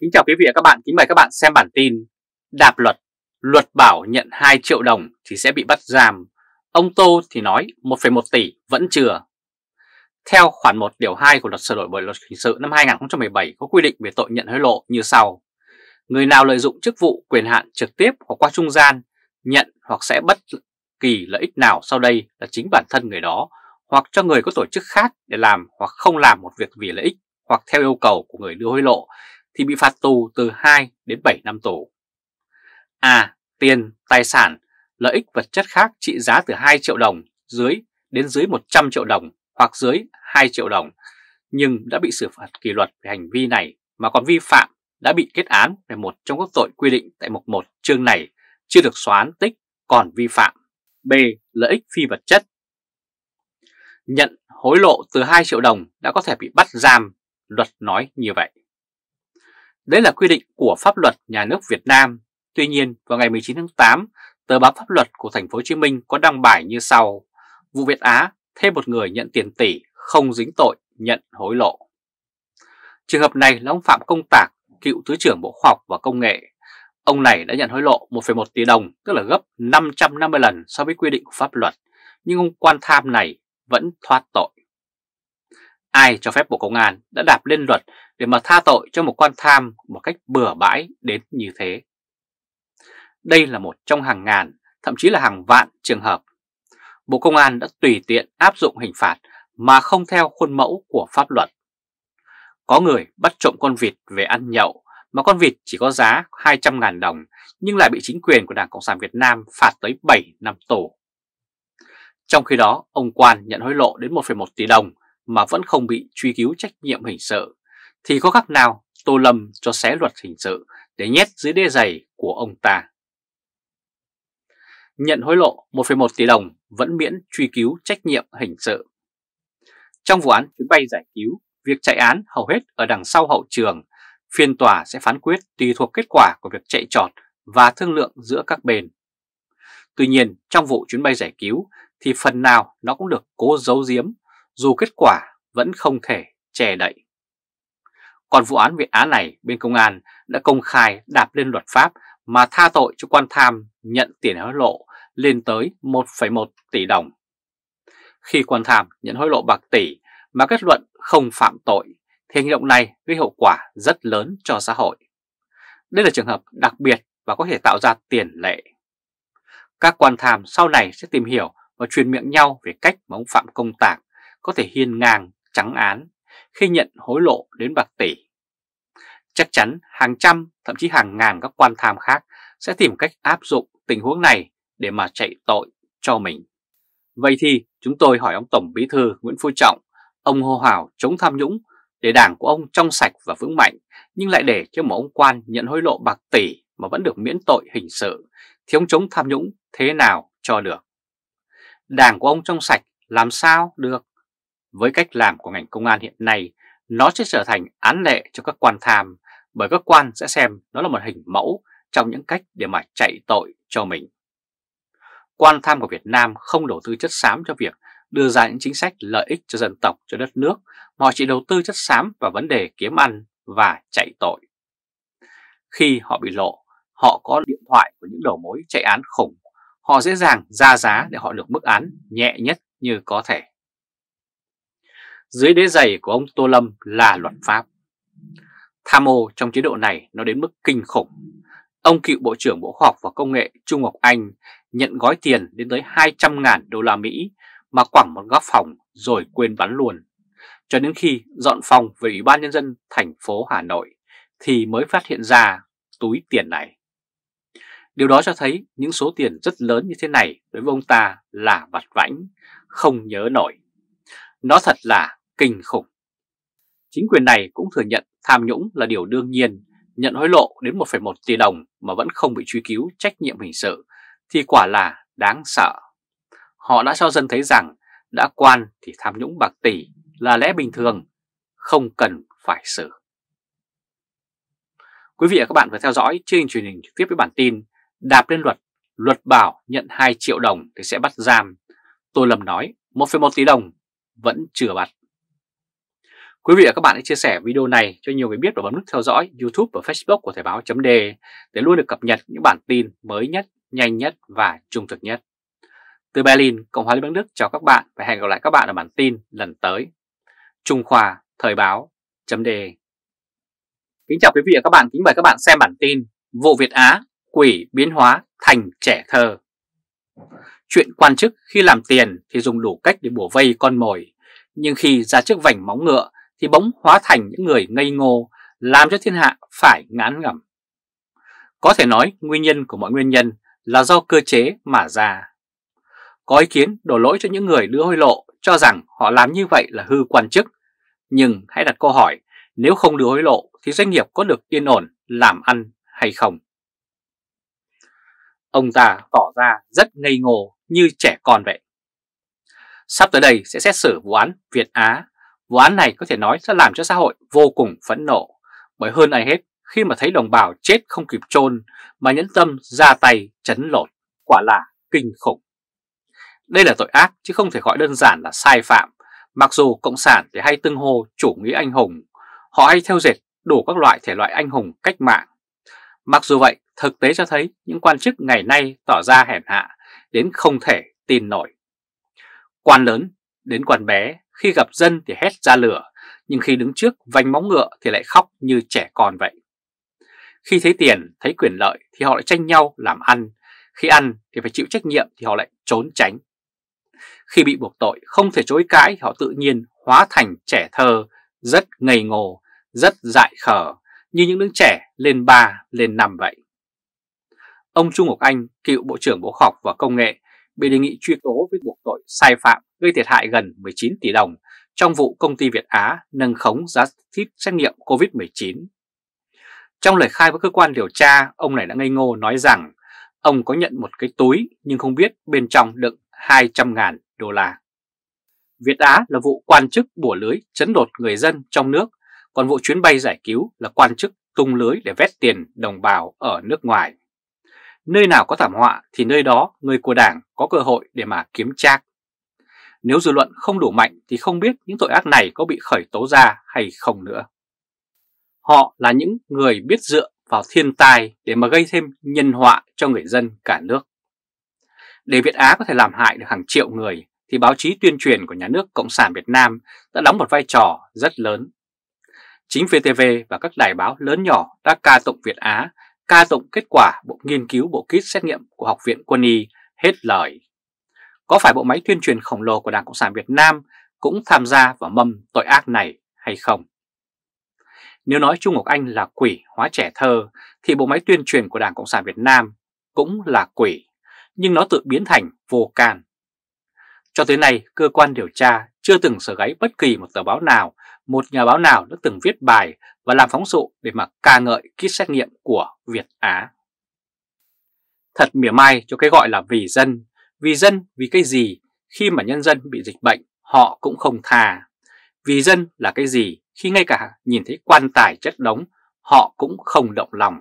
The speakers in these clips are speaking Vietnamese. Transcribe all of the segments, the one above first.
Kính chào quý vị và các bạn, kính mời các bạn xem bản tin Đạp luật, luật bảo nhận 2 triệu đồng thì sẽ bị bắt giam Ông Tô thì nói 1,1 tỷ vẫn chưa Theo khoản 1 điều 2 của luật sửa đổi bởi luật hình sự năm 2017 có quy định về tội nhận hối lộ như sau Người nào lợi dụng chức vụ quyền hạn trực tiếp hoặc qua trung gian nhận hoặc sẽ bất kỳ lợi ích nào sau đây là chính bản thân người đó hoặc cho người có tổ chức khác để làm hoặc không làm một việc vì lợi ích hoặc theo yêu cầu của người đưa hối lộ thì bị phạt tù từ 2 đến 7 năm tù. À, tiền, tài sản, lợi ích vật chất khác trị giá từ 2 triệu đồng dưới đến dưới 100 triệu đồng hoặc dưới 2 triệu đồng nhưng đã bị xử phạt kỷ luật về hành vi này mà còn vi phạm đã bị kết án về một trong các tội quy định tại mục 1 chương này chưa được xóa án tích còn vi phạm. B. Lợi ích phi vật chất Nhận hối lộ từ 2 triệu đồng đã có thể bị bắt giam, luật nói như vậy. Đấy là quy định của pháp luật nhà nước Việt Nam. Tuy nhiên, vào ngày 19 tháng 8, tờ báo pháp luật của thành phố Hồ Chí Minh có đăng bài như sau: Vụ Việt Á thêm một người nhận tiền tỷ không dính tội nhận hối lộ. Trường hợp này là ông Phạm Công Tạc, cựu Thứ trưởng Bộ Khoa học và Công nghệ. Ông này đã nhận hối lộ 1,1 tỷ đồng, tức là gấp 550 lần so với quy định của pháp luật, nhưng ông quan tham này vẫn thoát tội. Ai cho phép Bộ Công an đã đạp lên luật để mà tha tội cho một quan tham một cách bừa bãi đến như thế? Đây là một trong hàng ngàn, thậm chí là hàng vạn trường hợp. Bộ Công an đã tùy tiện áp dụng hình phạt mà không theo khuôn mẫu của pháp luật. Có người bắt trộm con vịt về ăn nhậu mà con vịt chỉ có giá 200.000 đồng nhưng lại bị chính quyền của Đảng Cộng sản Việt Nam phạt tới 7 năm tù. Trong khi đó, ông Quan nhận hối lộ đến 1,1 tỷ đồng mà vẫn không bị truy cứu trách nhiệm hình sự, thì có khác nào Tô Lâm cho xé luật hình sự để nhét dưới đê giày của ông ta. Nhận hối lộ 1,1 tỷ đồng vẫn miễn truy cứu trách nhiệm hình sự. Trong vụ án chuyến bay giải cứu, việc chạy án hầu hết ở đằng sau hậu trường, phiên tòa sẽ phán quyết tùy thuộc kết quả của việc chạy trọt và thương lượng giữa các bên. Tuy nhiên, trong vụ chuyến bay giải cứu thì phần nào nó cũng được cố giấu giếm dù kết quả vẫn không thể che đậy. Còn vụ án Việt Á này, bên công an đã công khai đạp lên luật pháp mà tha tội cho quan tham nhận tiền hối lộ lên tới 1,1 tỷ đồng. Khi quan tham nhận hối lộ bạc tỷ mà kết luận không phạm tội, thì hành động này gây hậu quả rất lớn cho xã hội. Đây là trường hợp đặc biệt và có thể tạo ra tiền lệ. Các quan tham sau này sẽ tìm hiểu và truyền miệng nhau về cách mà ông Phạm Công Tạc có thể hiên ngang trắng án khi nhận hối lộ đến bạc tỷ. Chắc chắn hàng trăm, thậm chí hàng ngàn các quan tham khác sẽ tìm cách áp dụng tình huống này để mà chạy tội cho mình. Vậy thì chúng tôi hỏi ông Tổng Bí Thư Nguyễn Phú Trọng, ông hô hào chống tham nhũng để đảng của ông trong sạch và vững mạnh, nhưng lại để cho một ông quan nhận hối lộ bạc tỷ mà vẫn được miễn tội hình sự, thì ông chống tham nhũng thế nào cho được? Đảng của ông trong sạch làm sao được với cách làm của ngành công an hiện nay, nó sẽ trở thành án lệ cho các quan tham bởi các quan sẽ xem nó là một hình mẫu trong những cách để mà chạy tội cho mình. Quan tham của Việt Nam không đầu tư chất xám cho việc đưa ra những chính sách lợi ích cho dân tộc, cho đất nước, mà họ chỉ đầu tư chất xám vào vấn đề kiếm ăn và chạy tội. Khi họ bị lộ, họ có điện thoại của những đầu mối chạy án khủng, họ dễ dàng ra giá để họ được mức án nhẹ nhất như có thể dưới đế giày của ông Tô Lâm là luật pháp. Tham ô trong chế độ này nó đến mức kinh khủng. Ông cựu Bộ trưởng Bộ Khoa học và Công nghệ Trung Ngọc Anh nhận gói tiền đến tới 200.000 đô la Mỹ mà quẳng một góc phòng rồi quên bắn luôn. Cho đến khi dọn phòng về Ủy ban Nhân dân thành phố Hà Nội thì mới phát hiện ra túi tiền này. Điều đó cho thấy những số tiền rất lớn như thế này đối với ông ta là vặt vãnh, không nhớ nổi. Nó thật là kinh khủng. Chính quyền này cũng thừa nhận tham nhũng là điều đương nhiên, nhận hối lộ đến 1,1 tỷ đồng mà vẫn không bị truy cứu trách nhiệm hình sự thì quả là đáng sợ. Họ đã cho dân thấy rằng đã quan thì tham nhũng bạc tỷ là lẽ bình thường, không cần phải xử. Quý vị và các bạn vừa theo dõi chương trình truyền hình trực tiếp với bản tin Đạp lên luật, luật bảo nhận 2 triệu đồng thì sẽ bắt giam. Tôi lầm nói 1,1 tỷ đồng vẫn chưa bắt. Quý vị và các bạn hãy chia sẻ video này cho nhiều người biết và bấm nút theo dõi YouTube và Facebook của Thời báo chấm để luôn được cập nhật những bản tin mới nhất, nhanh nhất và trung thực nhất. Từ Berlin, Cộng hòa Liên bang Đức chào các bạn và hẹn gặp lại các bạn ở bản tin lần tới. Trung Khoa Thời báo chấm đề. Kính chào quý vị và các bạn, kính mời các bạn xem bản tin Vụ Việt Á, quỷ biến hóa thành trẻ thơ. Chuyện quan chức khi làm tiền thì dùng đủ cách để bùa vây con mồi, nhưng khi ra trước vành móng ngựa thì bỗng hóa thành những người ngây ngô, làm cho thiên hạ phải ngán ngẩm. Có thể nói nguyên nhân của mọi nguyên nhân là do cơ chế mà ra. Có ý kiến đổ lỗi cho những người đưa hối lộ cho rằng họ làm như vậy là hư quan chức. Nhưng hãy đặt câu hỏi, nếu không đưa hối lộ thì doanh nghiệp có được yên ổn làm ăn hay không? Ông ta tỏ ra rất ngây ngô như trẻ con vậy. Sắp tới đây sẽ xét xử vụ án Việt Á Vụ án này có thể nói sẽ làm cho xã hội vô cùng phẫn nộ, bởi hơn ai hết khi mà thấy đồng bào chết không kịp chôn mà nhẫn tâm ra tay chấn lột, quả là kinh khủng. Đây là tội ác chứ không thể gọi đơn giản là sai phạm, mặc dù Cộng sản thì hay tương hô chủ nghĩa anh hùng, họ hay theo dệt đủ các loại thể loại anh hùng cách mạng. Mặc dù vậy, thực tế cho thấy những quan chức ngày nay tỏ ra hèn hạ đến không thể tin nổi. Quan lớn đến quan bé, khi gặp dân thì hét ra lửa, nhưng khi đứng trước vành móng ngựa thì lại khóc như trẻ con vậy. Khi thấy tiền, thấy quyền lợi thì họ lại tranh nhau làm ăn, khi ăn thì phải chịu trách nhiệm thì họ lại trốn tránh. Khi bị buộc tội không thể chối cãi họ tự nhiên hóa thành trẻ thơ, rất ngây ngô, rất dại khờ, như những đứa trẻ lên 3, lên 5 vậy. Ông Trung Ngọc Anh, cựu Bộ trưởng Bộ Học và Công nghệ, bị đề nghị truy tố với buộc tội sai phạm gây thiệt hại gần 19 tỷ đồng trong vụ công ty Việt Á nâng khống giá thiết xét nghiệm COVID-19. Trong lời khai với cơ quan điều tra, ông này đã ngây ngô nói rằng ông có nhận một cái túi nhưng không biết bên trong đựng 200.000 đô la. Việt Á là vụ quan chức bùa lưới chấn đột người dân trong nước, còn vụ chuyến bay giải cứu là quan chức tung lưới để vét tiền đồng bào ở nước ngoài. Nơi nào có thảm họa thì nơi đó người của đảng có cơ hội để mà kiếm trác. Nếu dư luận không đủ mạnh thì không biết những tội ác này có bị khởi tố ra hay không nữa. Họ là những người biết dựa vào thiên tai để mà gây thêm nhân họa cho người dân cả nước. Để Việt Á có thể làm hại được hàng triệu người thì báo chí tuyên truyền của nhà nước Cộng sản Việt Nam đã đóng một vai trò rất lớn. Chính VTV và các đài báo lớn nhỏ đã ca tụng Việt Á ca tụng kết quả Bộ Nghiên cứu Bộ Kit Xét nghiệm của Học viện Quân y hết lời. Có phải bộ máy tuyên truyền khổng lồ của Đảng Cộng sản Việt Nam cũng tham gia vào mâm tội ác này hay không? Nếu nói Trung Ngọc Anh là quỷ hóa trẻ thơ thì bộ máy tuyên truyền của Đảng Cộng sản Việt Nam cũng là quỷ, nhưng nó tự biến thành vô can. Cho tới nay, cơ quan điều tra chưa từng sở gáy bất kỳ một tờ báo nào một nhà báo nào đã từng viết bài và làm phóng sự để mà ca ngợi kit xét nghiệm của Việt Á. Thật mỉa mai cho cái gọi là vì dân, vì dân vì cái gì khi mà nhân dân bị dịch bệnh họ cũng không thà. Vì dân là cái gì khi ngay cả nhìn thấy quan tài chất đống họ cũng không động lòng.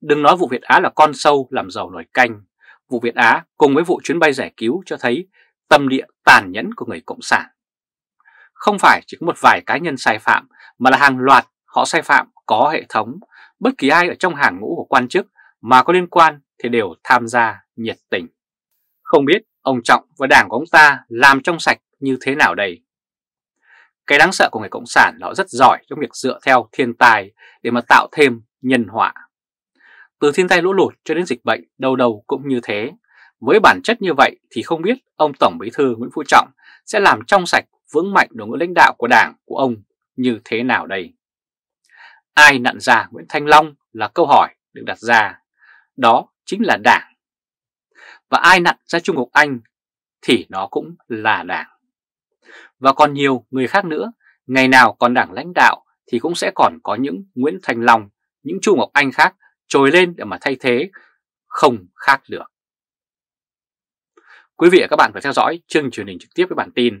Đừng nói vụ Việt Á là con sâu làm giàu nổi canh. Vụ Việt Á cùng với vụ chuyến bay giải cứu cho thấy tâm địa tàn nhẫn của người Cộng sản. Không phải chỉ có một vài cá nhân sai phạm mà là hàng loạt họ sai phạm có hệ thống. Bất kỳ ai ở trong hàng ngũ của quan chức mà có liên quan thì đều tham gia nhiệt tình. Không biết ông Trọng và đảng của ông ta làm trong sạch như thế nào đây? Cái đáng sợ của người Cộng sản là họ rất giỏi trong việc dựa theo thiên tài để mà tạo thêm nhân họa. Từ thiên tai lũ lụt cho đến dịch bệnh đâu đâu cũng như thế. Với bản chất như vậy thì không biết ông Tổng Bí thư Nguyễn Phú Trọng sẽ làm trong sạch vững mạnh đội ngũ lãnh đạo của đảng của ông như thế nào đây? Ai nặn ra Nguyễn Thanh Long là câu hỏi được đặt ra, đó chính là đảng. Và ai nặn ra Trung Quốc Anh thì nó cũng là đảng. Và còn nhiều người khác nữa, ngày nào còn đảng lãnh đạo thì cũng sẽ còn có những Nguyễn Thanh Long, những Trung Ngọc Anh khác trồi lên để mà thay thế, không khác được. Quý vị và các bạn phải theo dõi chương truyền hình trực tiếp với bản tin